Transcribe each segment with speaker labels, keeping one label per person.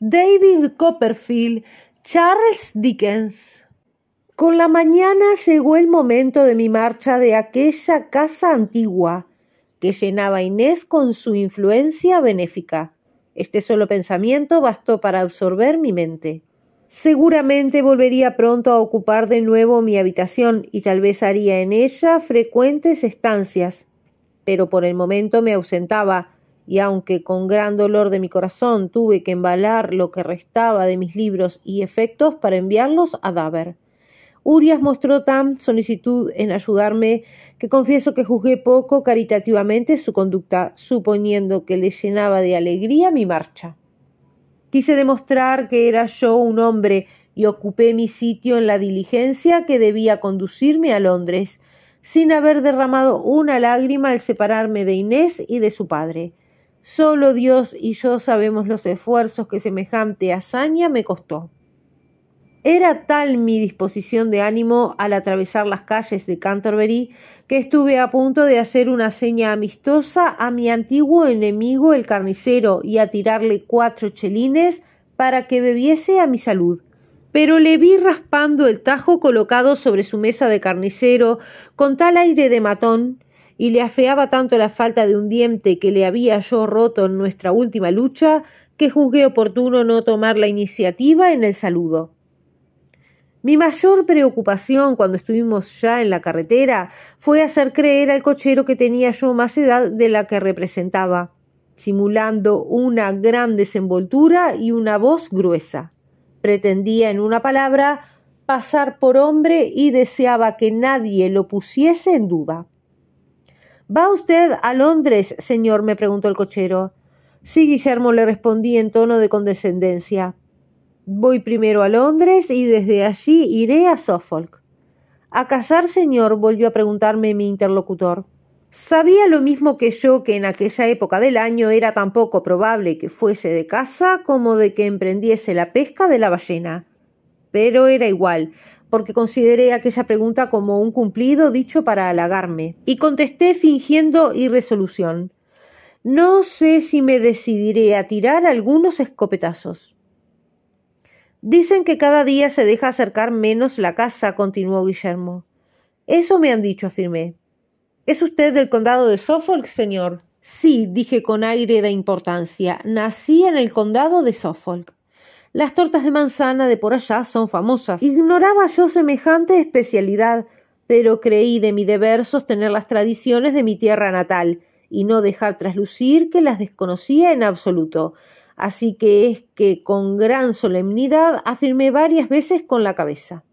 Speaker 1: David Copperfield, Charles Dickens. Con la mañana llegó el momento de mi marcha de aquella casa antigua que llenaba Inés con su influencia benéfica. Este solo pensamiento bastó para absorber mi mente. Seguramente volvería pronto a ocupar de nuevo mi habitación y tal vez haría en ella frecuentes estancias, pero por el momento me ausentaba y aunque con gran dolor de mi corazón tuve que embalar lo que restaba de mis libros y efectos para enviarlos a Daver. Urias mostró tan solicitud en ayudarme que confieso que juzgué poco caritativamente su conducta, suponiendo que le llenaba de alegría mi marcha. Quise demostrar que era yo un hombre y ocupé mi sitio en la diligencia que debía conducirme a Londres, sin haber derramado una lágrima al separarme de Inés y de su padre. Solo Dios y yo sabemos los esfuerzos que semejante hazaña me costó. Era tal mi disposición de ánimo al atravesar las calles de Canterbury que estuve a punto de hacer una seña amistosa a mi antiguo enemigo el carnicero y a tirarle cuatro chelines para que bebiese a mi salud. Pero le vi raspando el tajo colocado sobre su mesa de carnicero con tal aire de matón y le afeaba tanto la falta de un diente que le había yo roto en nuestra última lucha, que juzgué oportuno no tomar la iniciativa en el saludo. Mi mayor preocupación cuando estuvimos ya en la carretera fue hacer creer al cochero que tenía yo más edad de la que representaba, simulando una gran desenvoltura y una voz gruesa. Pretendía, en una palabra, pasar por hombre y deseaba que nadie lo pusiese en duda. ¿Va usted a Londres, señor? me preguntó el cochero. Sí, Guillermo, le respondí en tono de condescendencia. Voy primero a Londres y desde allí iré a Suffolk. ¿A casar, señor? volvió a preguntarme mi interlocutor. Sabía lo mismo que yo que en aquella época del año era tan poco probable que fuese de casa como de que emprendiese la pesca de la ballena. Pero era igual porque consideré aquella pregunta como un cumplido dicho para halagarme, y contesté fingiendo irresolución. No sé si me decidiré a tirar algunos escopetazos. Dicen que cada día se deja acercar menos la casa, continuó Guillermo. Eso me han dicho, afirmé. ¿Es usted del condado de Suffolk, señor? Sí, dije con aire de importancia. Nací en el condado de Suffolk. Las tortas de manzana de por allá son famosas. Ignoraba yo semejante especialidad, pero creí de mi deber sostener las tradiciones de mi tierra natal y no dejar traslucir que las desconocía en absoluto. Así que es que con gran solemnidad afirmé varias veces con la cabeza.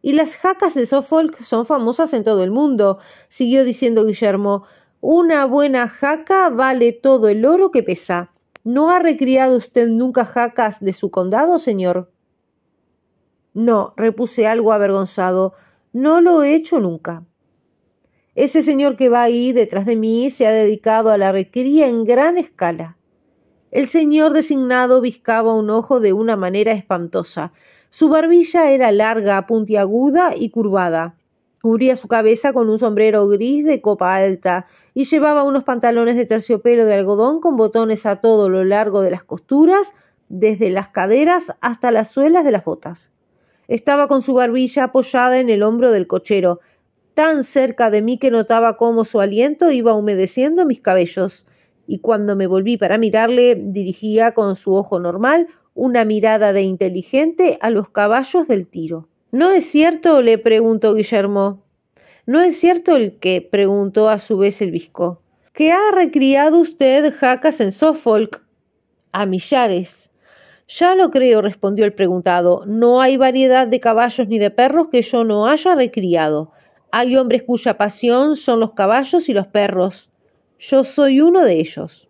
Speaker 1: Y las jacas de Suffolk son famosas en todo el mundo, siguió diciendo Guillermo. Una buena jaca vale todo el oro que pesa. ¿No ha recriado usted nunca jacas de su condado, señor? No, repuse algo avergonzado, no lo he hecho nunca. Ese señor que va ahí detrás de mí se ha dedicado a la recría en gran escala. El señor designado viscaba un ojo de una manera espantosa. Su barbilla era larga, puntiaguda y curvada. Cubría su cabeza con un sombrero gris de copa alta y llevaba unos pantalones de terciopelo de algodón con botones a todo lo largo de las costuras, desde las caderas hasta las suelas de las botas. Estaba con su barbilla apoyada en el hombro del cochero, tan cerca de mí que notaba cómo su aliento iba humedeciendo mis cabellos, y cuando me volví para mirarle, dirigía con su ojo normal una mirada de inteligente a los caballos del tiro. ¿No es cierto? le preguntó Guillermo. ¿No es cierto el que? preguntó a su vez el visco. «¿Qué ha recriado usted jacas en Suffolk. A millares. Ya lo creo, respondió el preguntado. No hay variedad de caballos ni de perros que yo no haya recriado. Hay hombres cuya pasión son los caballos y los perros. Yo soy uno de ellos.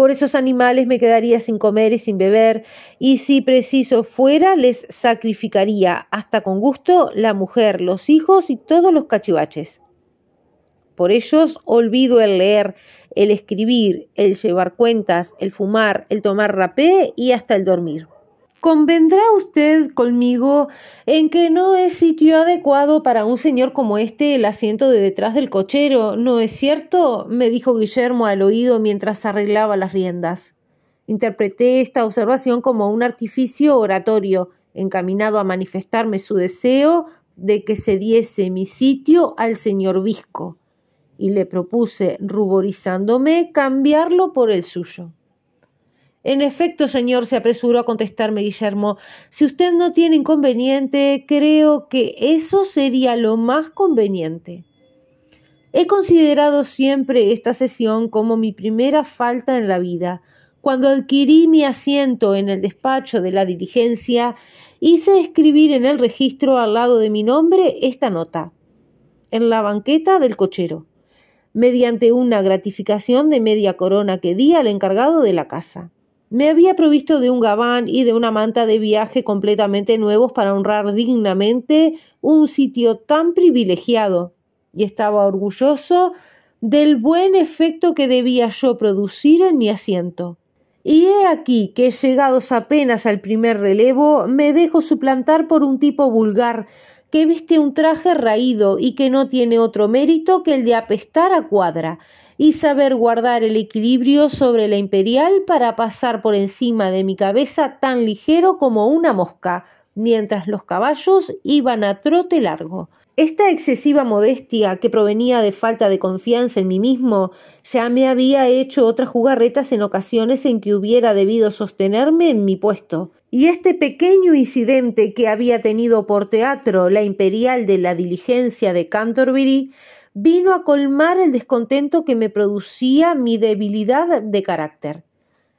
Speaker 1: Por esos animales me quedaría sin comer y sin beber, y si preciso fuera, les sacrificaría, hasta con gusto, la mujer, los hijos y todos los cachivaches. Por ellos olvido el leer, el escribir, el llevar cuentas, el fumar, el tomar rapé y hasta el dormir. Convendrá usted conmigo en que no es sitio adecuado para un señor como este el asiento de detrás del cochero, ¿no es cierto? me dijo Guillermo al oído mientras arreglaba las riendas. Interpreté esta observación como un artificio oratorio, encaminado a manifestarme su deseo de que se diese mi sitio al señor Visco, y le propuse, ruborizándome, cambiarlo por el suyo. En efecto, señor, se apresuró a contestarme Guillermo, si usted no tiene inconveniente, creo que eso sería lo más conveniente. He considerado siempre esta sesión como mi primera falta en la vida. Cuando adquirí mi asiento en el despacho de la diligencia, hice escribir en el registro al lado de mi nombre esta nota. En la banqueta del cochero, mediante una gratificación de media corona que di al encargado de la casa. Me había provisto de un gabán y de una manta de viaje completamente nuevos para honrar dignamente un sitio tan privilegiado, y estaba orgulloso del buen efecto que debía yo producir en mi asiento. Y he aquí que, llegados apenas al primer relevo, me dejo suplantar por un tipo vulgar, que viste un traje raído y que no tiene otro mérito que el de apestar a cuadra, y saber guardar el equilibrio sobre la imperial para pasar por encima de mi cabeza tan ligero como una mosca, mientras los caballos iban a trote largo. Esta excesiva modestia, que provenía de falta de confianza en mí mismo, ya me había hecho otras jugarretas en ocasiones en que hubiera debido sostenerme en mi puesto. Y este pequeño incidente que había tenido por teatro la imperial de la diligencia de Canterbury vino a colmar el descontento que me producía mi debilidad de carácter.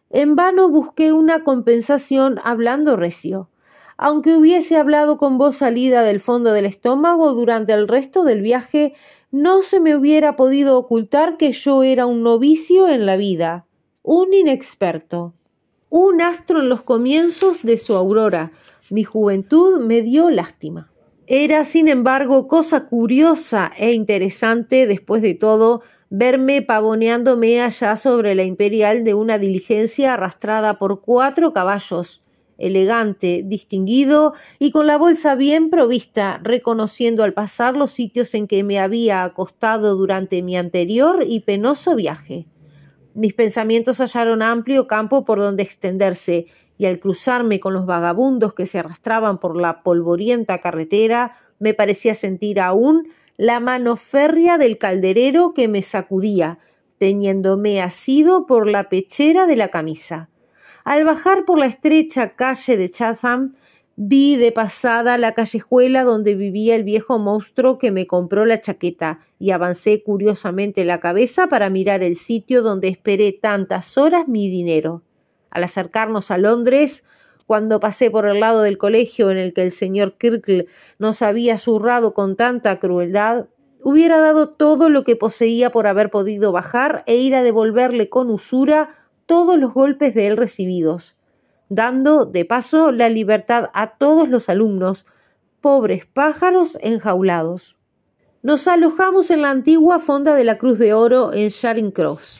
Speaker 1: En vano busqué una compensación hablando recio, aunque hubiese hablado con voz salida del fondo del estómago durante el resto del viaje, no se me hubiera podido ocultar que yo era un novicio en la vida, un inexperto, un astro en los comienzos de su aurora. Mi juventud me dio lástima. Era, sin embargo, cosa curiosa e interesante, después de todo, verme pavoneándome allá sobre la imperial de una diligencia arrastrada por cuatro caballos, elegante, distinguido y con la bolsa bien provista, reconociendo al pasar los sitios en que me había acostado durante mi anterior y penoso viaje. Mis pensamientos hallaron amplio campo por donde extenderse, y al cruzarme con los vagabundos que se arrastraban por la polvorienta carretera, me parecía sentir aún la mano férrea del calderero que me sacudía, teniéndome asido por la pechera de la camisa. Al bajar por la estrecha calle de Chatham, vi de pasada la callejuela donde vivía el viejo monstruo que me compró la chaqueta, y avancé curiosamente la cabeza para mirar el sitio donde esperé tantas horas mi dinero. Al acercarnos a Londres, cuando pasé por el lado del colegio en el que el señor Kirkle nos había zurrado con tanta crueldad, hubiera dado todo lo que poseía por haber podido bajar e ir a devolverle con usura todos los golpes de él recibidos, dando, de paso, la libertad a todos los alumnos, pobres pájaros enjaulados. Nos alojamos en la antigua fonda de la Cruz de Oro en Charing Cross.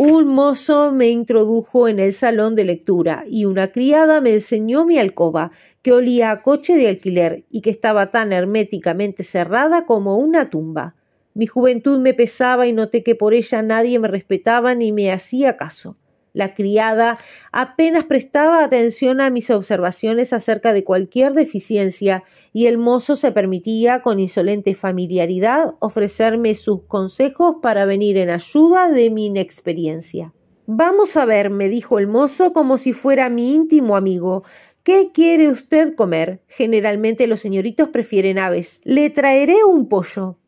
Speaker 1: Un mozo me introdujo en el salón de lectura y una criada me enseñó mi alcoba, que olía a coche de alquiler y que estaba tan herméticamente cerrada como una tumba. Mi juventud me pesaba y noté que por ella nadie me respetaba ni me hacía caso. La criada apenas prestaba atención a mis observaciones acerca de cualquier deficiencia y el mozo se permitía con insolente familiaridad ofrecerme sus consejos para venir en ayuda de mi inexperiencia. Vamos a ver, me dijo el mozo como si fuera mi íntimo amigo. ¿Qué quiere usted comer? Generalmente los señoritos prefieren aves. Le traeré un pollo.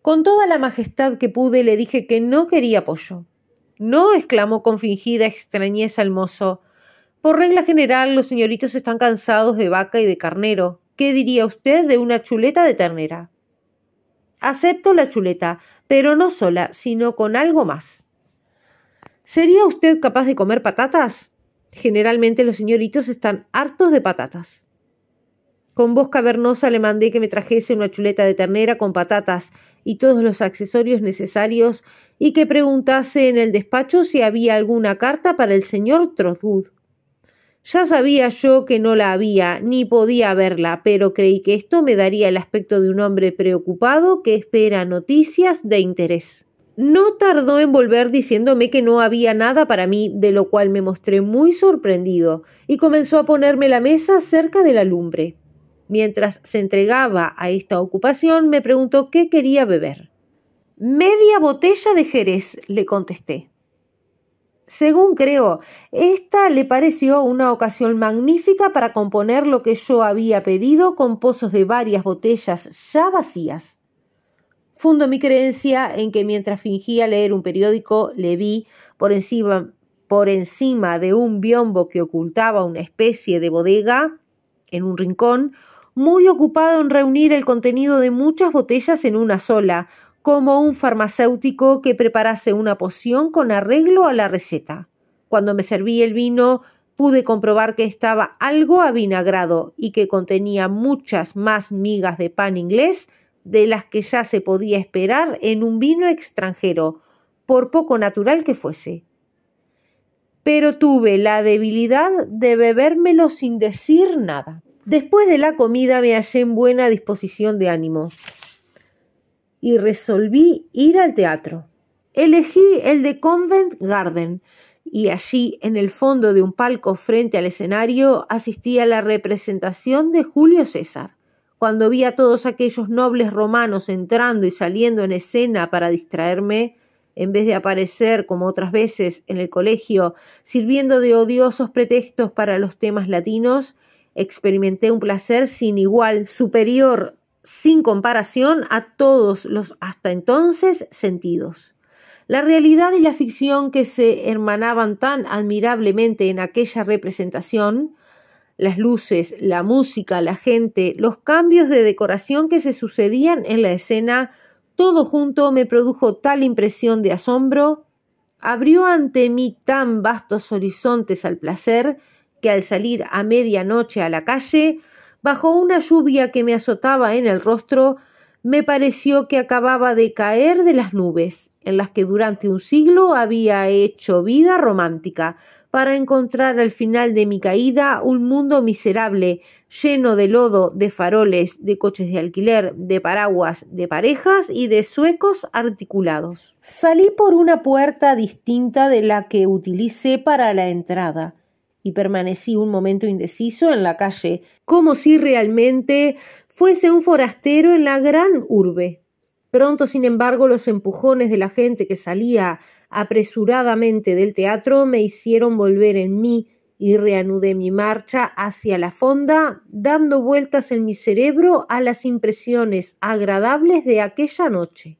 Speaker 1: Con toda la majestad que pude le dije que no quería pollo. No, exclamó con fingida extrañeza el mozo. Por regla general, los señoritos están cansados de vaca y de carnero. ¿Qué diría usted de una chuleta de ternera? Acepto la chuleta, pero no sola, sino con algo más. ¿Sería usted capaz de comer patatas? Generalmente los señoritos están hartos de patatas. Con voz cavernosa le mandé que me trajese una chuleta de ternera con patatas y todos los accesorios necesarios y que preguntase en el despacho si había alguna carta para el señor Trotwood. Ya sabía yo que no la había, ni podía verla, pero creí que esto me daría el aspecto de un hombre preocupado que espera noticias de interés. No tardó en volver diciéndome que no había nada para mí, de lo cual me mostré muy sorprendido, y comenzó a ponerme la mesa cerca de la lumbre. Mientras se entregaba a esta ocupación, me preguntó qué quería beber. Media botella de Jerez, le contesté. Según creo, esta le pareció una ocasión magnífica para componer lo que yo había pedido con pozos de varias botellas ya vacías. Fundo mi creencia en que mientras fingía leer un periódico, le vi por encima, por encima de un biombo que ocultaba una especie de bodega en un rincón, muy ocupado en reunir el contenido de muchas botellas en una sola, como un farmacéutico que preparase una poción con arreglo a la receta. Cuando me serví el vino, pude comprobar que estaba algo avinagrado y que contenía muchas más migas de pan inglés de las que ya se podía esperar en un vino extranjero, por poco natural que fuese. Pero tuve la debilidad de bebérmelo sin decir nada. Después de la comida me hallé en buena disposición de ánimo y resolví ir al teatro. Elegí el de Convent Garden y allí, en el fondo de un palco frente al escenario, asistí a la representación de Julio César. Cuando vi a todos aquellos nobles romanos entrando y saliendo en escena para distraerme, en vez de aparecer, como otras veces, en el colegio, sirviendo de odiosos pretextos para los temas latinos, Experimenté un placer sin igual, superior, sin comparación a todos los hasta entonces sentidos. La realidad y la ficción que se hermanaban tan admirablemente en aquella representación, las luces, la música, la gente, los cambios de decoración que se sucedían en la escena, todo junto me produjo tal impresión de asombro, abrió ante mí tan vastos horizontes al placer que al salir a medianoche a la calle, bajo una lluvia que me azotaba en el rostro, me pareció que acababa de caer de las nubes, en las que durante un siglo había hecho vida romántica, para encontrar al final de mi caída un mundo miserable, lleno de lodo, de faroles, de coches de alquiler, de paraguas, de parejas y de suecos articulados. Salí por una puerta distinta de la que utilicé para la entrada y permanecí un momento indeciso en la calle, como si realmente fuese un forastero en la gran urbe. Pronto, sin embargo, los empujones de la gente que salía apresuradamente del teatro me hicieron volver en mí y reanudé mi marcha hacia la fonda, dando vueltas en mi cerebro a las impresiones agradables de aquella noche.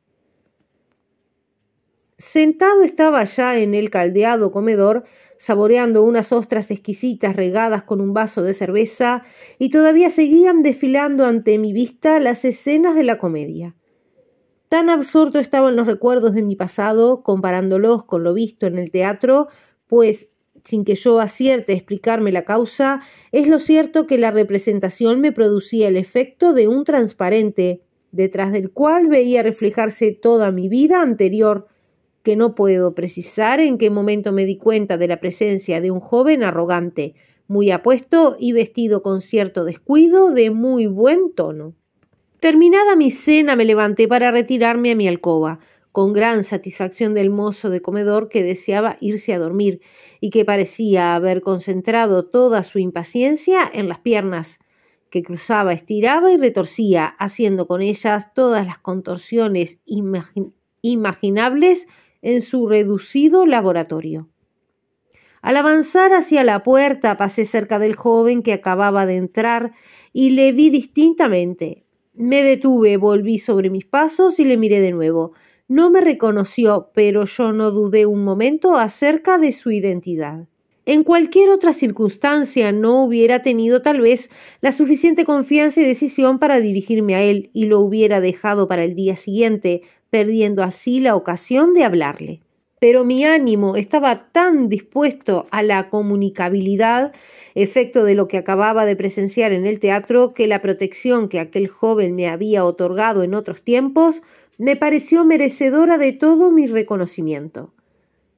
Speaker 1: Sentado estaba ya en el caldeado comedor, saboreando unas ostras exquisitas regadas con un vaso de cerveza, y todavía seguían desfilando ante mi vista las escenas de la comedia. Tan absorto estaban los recuerdos de mi pasado, comparándolos con lo visto en el teatro, pues, sin que yo acierte explicarme la causa, es lo cierto que la representación me producía el efecto de un transparente, detrás del cual veía reflejarse toda mi vida anterior, que no puedo precisar en qué momento me di cuenta de la presencia de un joven arrogante, muy apuesto y vestido con cierto descuido de muy buen tono. Terminada mi cena me levanté para retirarme a mi alcoba, con gran satisfacción del mozo de comedor que deseaba irse a dormir y que parecía haber concentrado toda su impaciencia en las piernas, que cruzaba, estiraba y retorcía, haciendo con ellas todas las contorsiones imaginables en su reducido laboratorio. Al avanzar hacia la puerta pasé cerca del joven que acababa de entrar y le vi distintamente. Me detuve, volví sobre mis pasos y le miré de nuevo. No me reconoció, pero yo no dudé un momento acerca de su identidad. En cualquier otra circunstancia no hubiera tenido tal vez la suficiente confianza y decisión para dirigirme a él y lo hubiera dejado para el día siguiente, perdiendo así la ocasión de hablarle. Pero mi ánimo estaba tan dispuesto a la comunicabilidad, efecto de lo que acababa de presenciar en el teatro, que la protección que aquel joven me había otorgado en otros tiempos me pareció merecedora de todo mi reconocimiento.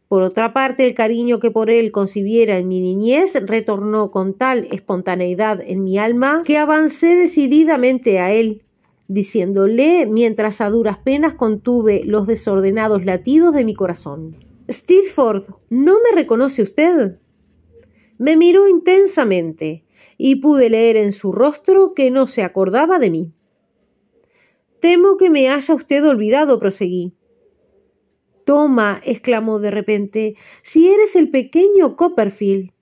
Speaker 1: Por otra parte, el cariño que por él concibiera en mi niñez retornó con tal espontaneidad en mi alma que avancé decididamente a él, diciéndole mientras a duras penas contuve los desordenados latidos de mi corazón. Steedford, ¿no me reconoce usted? Me miró intensamente y pude leer en su rostro que no se acordaba de mí. Temo que me haya usted olvidado, proseguí. Toma, exclamó de repente, si eres el pequeño Copperfield.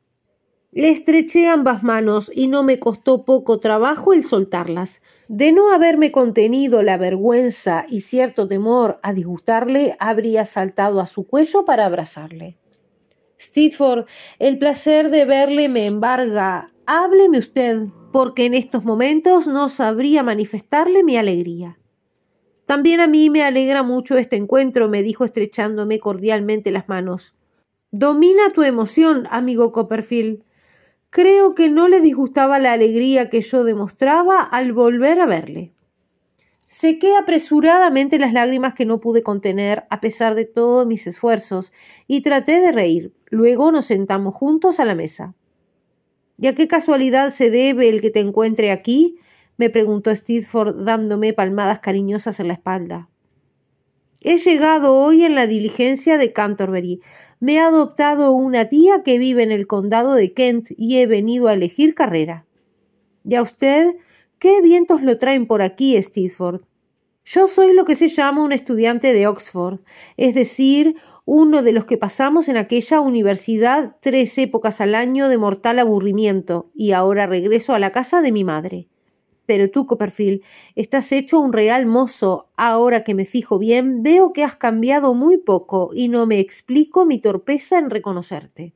Speaker 1: Le estreché ambas manos y no me costó poco trabajo el soltarlas. De no haberme contenido la vergüenza y cierto temor a disgustarle, habría saltado a su cuello para abrazarle. Steedford, el placer de verle me embarga. Hábleme usted, porque en estos momentos no sabría manifestarle mi alegría. También a mí me alegra mucho este encuentro, me dijo estrechándome cordialmente las manos. Domina tu emoción, amigo Copperfield. Creo que no le disgustaba la alegría que yo demostraba al volver a verle. Sequé apresuradamente las lágrimas que no pude contener a pesar de todos mis esfuerzos y traté de reír. Luego nos sentamos juntos a la mesa. ¿Y a qué casualidad se debe el que te encuentre aquí? me preguntó Steedford dándome palmadas cariñosas en la espalda. He llegado hoy en la diligencia de Canterbury. Me ha adoptado una tía que vive en el condado de Kent y he venido a elegir carrera. ¿Y a usted? ¿Qué vientos lo traen por aquí, Steedford? Yo soy lo que se llama un estudiante de Oxford, es decir, uno de los que pasamos en aquella universidad tres épocas al año de mortal aburrimiento, y ahora regreso a la casa de mi madre pero tú, Copperfield, estás hecho un real mozo. Ahora que me fijo bien, veo que has cambiado muy poco y no me explico mi torpeza en reconocerte.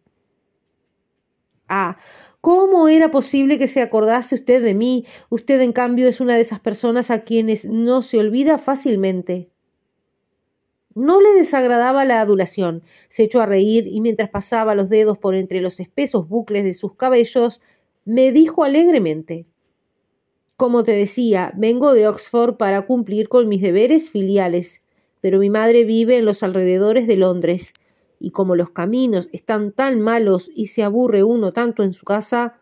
Speaker 1: Ah, ¿cómo era posible que se acordase usted de mí? Usted, en cambio, es una de esas personas a quienes no se olvida fácilmente. No le desagradaba la adulación. Se echó a reír y mientras pasaba los dedos por entre los espesos bucles de sus cabellos, me dijo alegremente como te decía, vengo de Oxford para cumplir con mis deberes filiales, pero mi madre vive en los alrededores de Londres, y como los caminos están tan malos y se aburre uno tanto en su casa,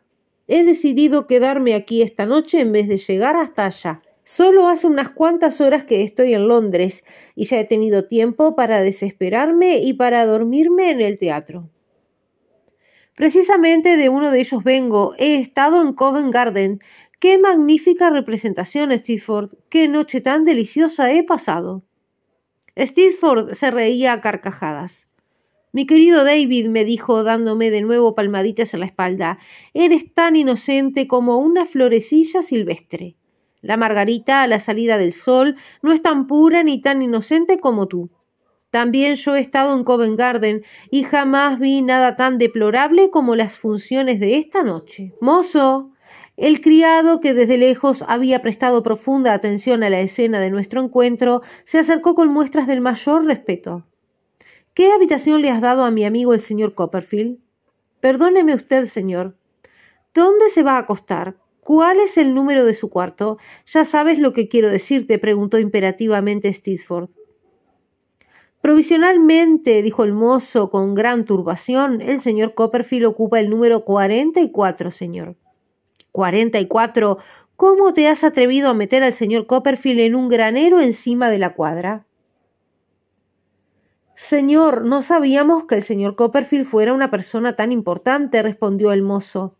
Speaker 1: he decidido quedarme aquí esta noche en vez de llegar hasta allá. Solo hace unas cuantas horas que estoy en Londres y ya he tenido tiempo para desesperarme y para dormirme en el teatro. Precisamente de uno de ellos vengo. He estado en Covent Garden Qué magnífica representación, Steedford. Qué noche tan deliciosa he pasado. Steedford se reía a carcajadas. Mi querido David, me dijo, dándome de nuevo palmaditas en la espalda, eres tan inocente como una florecilla silvestre. La margarita a la salida del sol no es tan pura ni tan inocente como tú. También yo he estado en Covent Garden y jamás vi nada tan deplorable como las funciones de esta noche. Mozo, el criado, que desde lejos había prestado profunda atención a la escena de nuestro encuentro, se acercó con muestras del mayor respeto. ¿Qué habitación le has dado a mi amigo el señor Copperfield? Perdóneme usted, señor. ¿Dónde se va a acostar? ¿Cuál es el número de su cuarto? Ya sabes lo que quiero decirte, preguntó imperativamente Steerforth. Provisionalmente, dijo el mozo con gran turbación, el señor Copperfield ocupa el número 44, señor. 44. ¿Cómo te has atrevido a meter al señor Copperfield en un granero encima de la cuadra? Señor, no sabíamos que el señor Copperfield fuera una persona tan importante, respondió el mozo.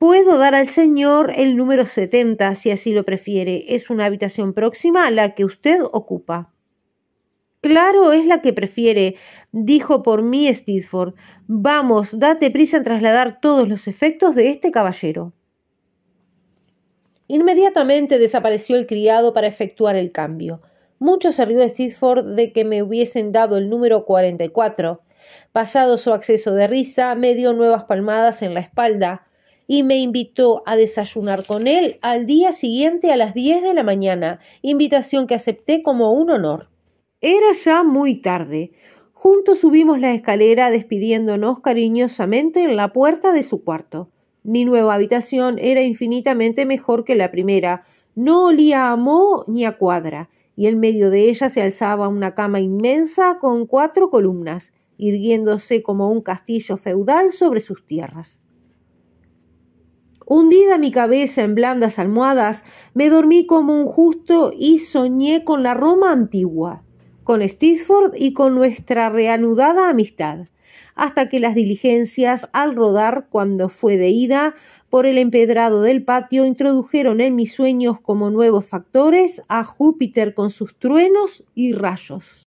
Speaker 1: Puedo dar al señor el número setenta, si así lo prefiere. Es una habitación próxima a la que usted ocupa. Claro, es la que prefiere, dijo por mí Steedford. Vamos, date prisa en trasladar todos los efectos de este caballero. Inmediatamente desapareció el criado para efectuar el cambio. Mucho se rió de de que me hubiesen dado el número 44. Pasado su acceso de risa, me dio nuevas palmadas en la espalda y me invitó a desayunar con él al día siguiente a las 10 de la mañana, invitación que acepté como un honor. Era ya muy tarde. Juntos subimos la escalera despidiéndonos cariñosamente en la puerta de su cuarto. Mi nueva habitación era infinitamente mejor que la primera. No olía a moho ni a cuadra, y en medio de ella se alzaba una cama inmensa con cuatro columnas, irguiéndose como un castillo feudal sobre sus tierras. Hundida mi cabeza en blandas almohadas, me dormí como un justo y soñé con la Roma antigua con Stithford y con nuestra reanudada amistad, hasta que las diligencias, al rodar cuando fue de ida por el empedrado del patio, introdujeron en mis sueños como nuevos factores a Júpiter con sus truenos y rayos.